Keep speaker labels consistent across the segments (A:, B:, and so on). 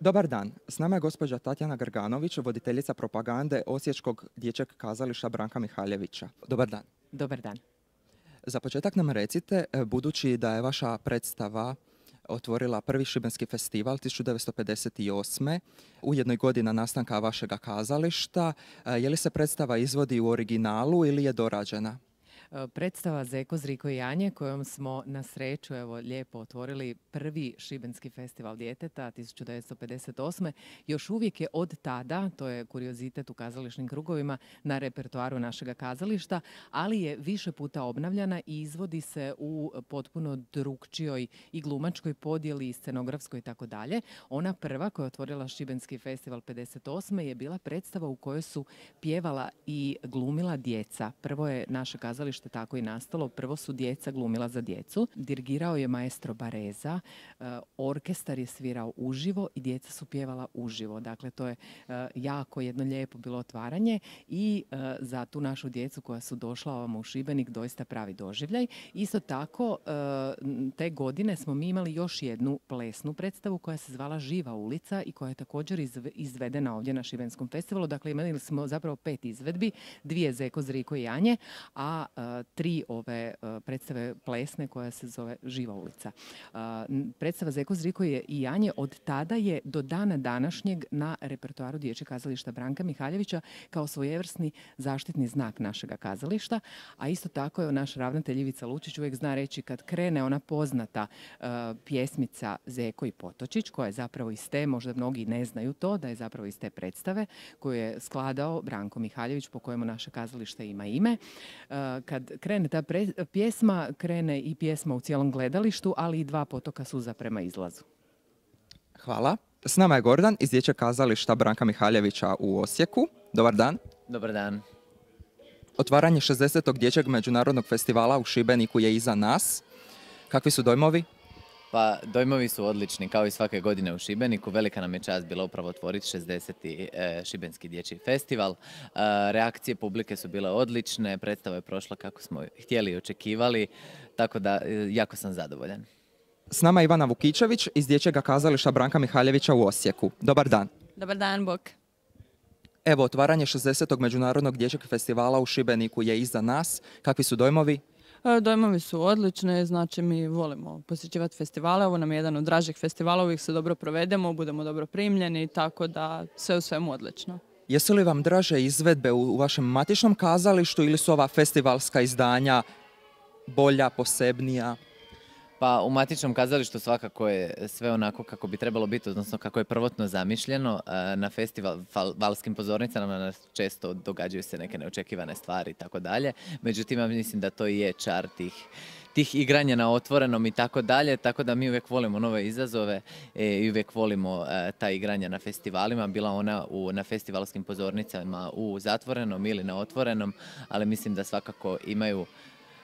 A: Dobar dan. S nama je gospođa Tatjana Grganović, voditeljica propagande Osječkog dječjeg kazališta Branka Mihaljevića. Dobar dan. Dobar dan. Za početak nam recite, e, budući da je vaša predstava otvorila prvi Šibenski festival 1958. u jednoj godina nastanka vašega kazališta, e, je li se predstava izvodi u originalu ili je dorađena?
B: E, predstava Zeko, Zriko i Janje kojom smo na sreću evo, lijepo otvorili prvi Šibenski festival djeteta 1958. Još uvijek je od tada, to je kuriozitet u kazališnim krugovima, na repertuaru našega kazališta, ali je više puta obnavljana i izvodi se u potpuno drugčijoj i glumačkoj podjeli, i scenografskoj i tako dalje. Ona prva koja je otvorila Šibenski festival 58. je bila predstava u kojoj su pjevala i glumila djeca. Prvo je naše kazalište pozorište tako i nastalo. Prvo su djeca glumila za djecu. Dirigirao je maestro Bareza, eh, orkestar je svirao uživo i djeca su pjevala uživo. Dakle, to je eh, jako jedno lijepo bilo otvaranje i eh, za tu našu djecu koja su došla ovamo u Šibenik doista pravi doživljaj. Isto tako, te godine smo mi imali još jednu plesnu predstavu koja se zvala Živa ulica i koja je također izvedena ovdje na Šibenskom festivalu. Dakle, imali smo zapravo pet izvedbi, dvije Zeko, Zriko i Janje, a tri ove e, predstave plesne koja se zove Živa ulica. E, predstava Zeko Zriko je i Janje od tada je do dana današnjeg na repertoaru Dječje kazališta Branka Mihaljevića kao svojevrsni zaštitni znak našega kazališta, a isto tako je naš ravnatelj Ivica Lučić uvijek zna reći kad krene ona poznata e, pjesmica Zeko i Potočić koja je zapravo iz te, možda mnogi ne znaju to, da je zapravo iz te predstave koju je skladao Branko Mihaljević po kojemu naše kazalište ima ime. Kad kad krene ta pjesma, krene i pjesma u cijelom gledalištu, ali i dva potoka suza prema izlazu.
A: Hvala. S nama je Gordan iz Dječjeg kazališta Branka Mihaljevića u Osijeku. Dobar dan. Dobar dan. Otvaranje 60. Dječjeg međunarodnog festivala u Šibeniku je iza nas. Kakvi su dojmovi?
C: Pa dojmovi su odlični, kao i svake godine u Šibeniku. Velika nam je čast bila upravo otvoriti 60. E, Šibenski dječji festival. E, reakcije publike su bile odlične, predstava je
A: prošla kako smo htjeli i očekivali, tako da e, jako sam zadovoljan. S nama Ivana Vukićević iz Dječjega kazališa Branka Mihaljevića u Osijeku. Dobar dan. Dobar dan, Bok. Evo, otvaranje 60. Međunarodnog dječjeg festivala u Šibeniku je iza nas. Kakvi su dojmovi? E, dojmovi su odlične, znači mi volimo posjećivati festivale, ovo nam je jedan od dražih festivala, uvijek se dobro provedemo, budemo dobro primljeni, tako da sve u svemu odlično. Jesu li vam draže izvedbe u vašem matičnom kazalištu ili su ova festivalska izdanja bolja, posebnija? Pa u matičnom kazalištu
C: svakako je sve onako kako bi trebalo biti, odnosno kako je prvotno zamišljeno. Eh, na festivalskim pozornicama često događaju se neke neočekivane stvari i tako dalje. Međutim, ja mislim da to i je čar tih tih igranja na otvorenom i tako dalje, tako da mi uvijek volimo nove izazove e, i uvijek volimo eh, ta igranja na festivalima, bila ona u, na festivalskim pozornicama u zatvorenom ili na otvorenom, ali mislim da svakako imaju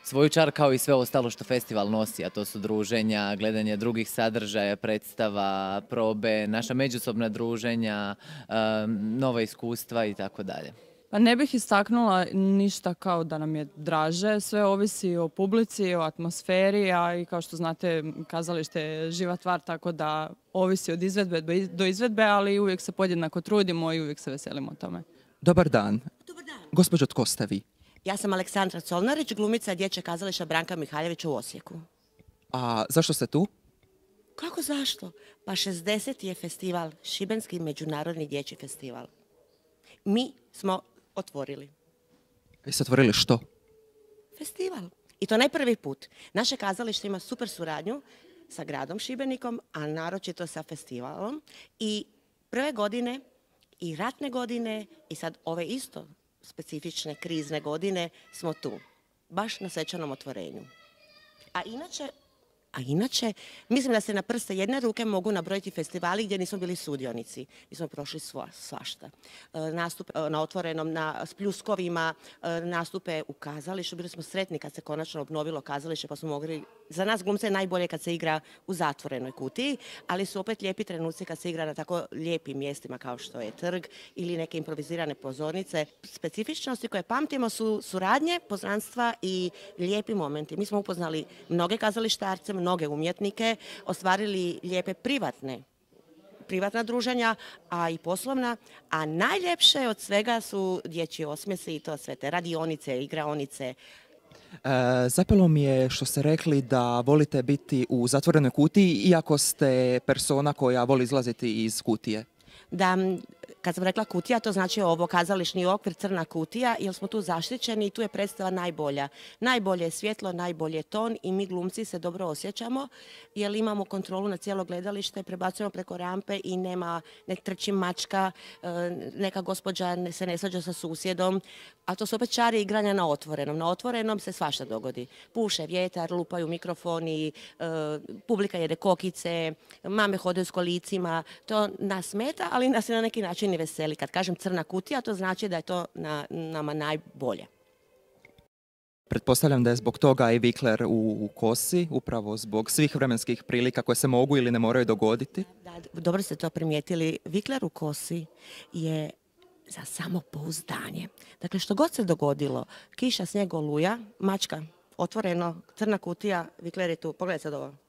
C: svoju čar kao i sve ostalo što festival nosi, a to su druženja, gledanje drugih sadržaja, predstava, probe, naša međusobna druženja, nova iskustva i tako dalje.
A: Pa ne bih istaknula ništa kao da nam je draže, sve ovisi o publici, o atmosferi, a i kao što znate kazalište je živa tvar, tako da ovisi od izvedbe do izvedbe, ali uvijek se podjednako trudimo i uvijek se veselimo tome. Dobar dan. Dobar dan. Gospođo, tko
D: ja sam Aleksandra Colnarić, glumica dječje kazališa Branka Mihaljevića u Osijeku.
A: A zašto ste tu?
D: Kako zašto? Pa 60. je festival, Šibenski međunarodni dječji festival. Mi smo otvorili.
A: Vi ste otvorili što?
D: Festival. I to najprvi put. Naše kazalište ima super suradnju sa gradom Šibenikom, a naročito sa festivalom. I prve godine, i ratne godine, i sad ove isto specifične krizne godine smo tu, baš na svečanom otvorenju. A inače, a inače, mislim da se na prste jedne ruke mogu nabrojiti festivali gdje nismo bili sudionici. Mi smo prošli svašta. E, e, na otvorenom, na spljuskovima, e, nastupe u kazalištu. Bili smo sretni kad se konačno obnovilo kazalište, pa smo mogli... Za nas glumce je najbolje kad se igra u zatvorenoj kutiji, ali su opet lijepi trenuci kad se igra na tako lijepim mjestima kao što je trg ili neke improvizirane pozornice. Specifičnosti koje pamtimo su suradnje, poznanstva i lijepi momenti. Mi smo upoznali mnoge kazalištarce, mnoge umjetnike ostvarili lijepe privatne privatna druženja, a i poslovna, a najljepše od svega su dječji osmjesi i to sve te radionice, igraonice,
A: E, zapelo mi je što ste rekli da volite biti u zatvorenoj kutiji, iako ste persona koja voli izlaziti iz kutije.
D: Da, kad sam rekla kutija, to znači ovo kazališni okvir, crna kutija, jer smo tu zaštićeni i tu je predstava najbolja. Najbolje je svjetlo, najbolje je ton i mi glumci se dobro osjećamo, jer imamo kontrolu na cijelo gledalište, prebacujemo preko rampe i nema, ne trči mačka, e, neka gospođa se ne svađa sa susjedom, a to su opet čari igranja na otvorenom. Na otvorenom se svašta dogodi. Puše vjetar, lupaju mikrofoni, e, publika jede kokice, mame hode s kolicima, to nas smeta, ali nas je na neki način čini veseli. Kad kažem crna kutija, to znači da je to na, nama najbolje.
A: Pretpostavljam da je zbog toga i Vikler u, kosi, upravo zbog svih vremenskih prilika koje se mogu ili ne moraju dogoditi.
D: Da, dobro ste to primijetili. Vikler u kosi je za samopouzdanje. Dakle, što god se dogodilo, kiša, snijeg, oluja, mačka, otvoreno, crna kutija, Vikler je tu. Pogledajte sad ovo.